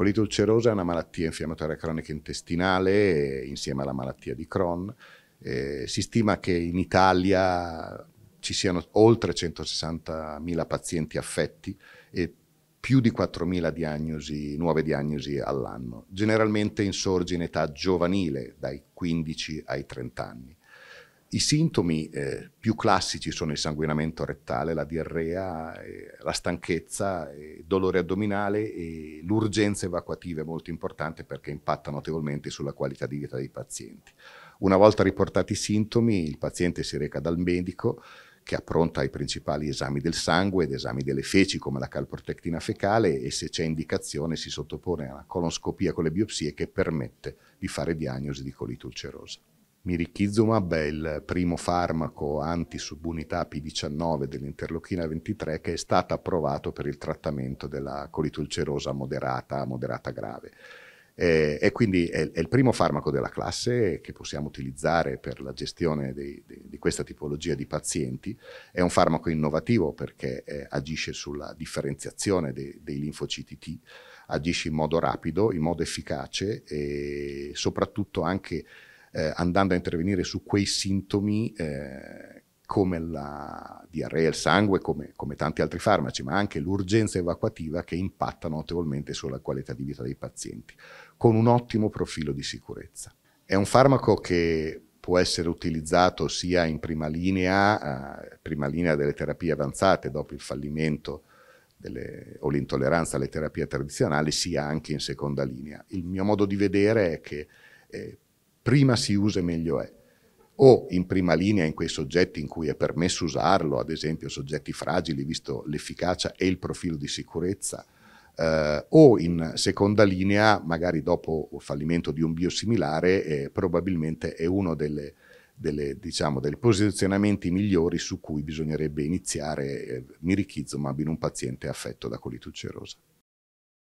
Colite ulcerosa è una malattia infiammatoria cronica intestinale eh, insieme alla malattia di Crohn. Eh, si stima che in Italia ci siano oltre 160.000 pazienti affetti e più di 4.000 diagnosi, nuove diagnosi all'anno. Generalmente insorge in età giovanile, dai 15 ai 30 anni. I sintomi eh, più classici sono il sanguinamento rettale, la diarrea, eh, la stanchezza, eh, dolore addominale e l'urgenza evacuativa è molto importante perché impatta notevolmente sulla qualità di vita dei pazienti. Una volta riportati i sintomi, il paziente si reca dal medico che appronta i principali esami del sangue ed esami delle feci come la calprotectina fecale e se c'è indicazione si sottopone a una colonscopia con le biopsie che permette di fare diagnosi di colite ulcerosa. Mirichizumab è il primo farmaco anti-subunità P19 dell'interlochina 23 che è stato approvato per il trattamento della colitulcerosa moderata, a moderata grave. Eh, e quindi è, è, il primo farmaco della classe che possiamo utilizzare per la gestione dei, dei, di questa tipologia di pazienti. È un farmaco innovativo perché eh, agisce sulla differenziazione dei, dei linfociti T, agisce in modo rapido, in modo efficace e soprattutto anche eh, andando a intervenire su quei sintomi eh, come la diarrea e il sangue, come, come, tanti altri farmaci, ma anche l'urgenza evacuativa che impatta notevolmente sulla qualità di vita dei pazienti, con un ottimo profilo di sicurezza. È un farmaco che può essere utilizzato sia in prima linea, eh, prima linea delle terapie avanzate dopo il fallimento delle, o l'intolleranza alle terapie tradizionali sia anche in seconda linea. Il mio modo di vedere è che eh, prima si usa e meglio è. O in prima linea in quei soggetti in cui è permesso usarlo, ad esempio soggetti fragili, visto l'efficacia e il profilo di sicurezza, eh, o in seconda linea, magari dopo il fallimento di un biosimilare, eh, probabilmente è uno delle, delle, diciamo, dei posizionamenti migliori su cui bisognerebbe iniziare eh, mirichizumab in un paziente affetto da colite ulcerosa.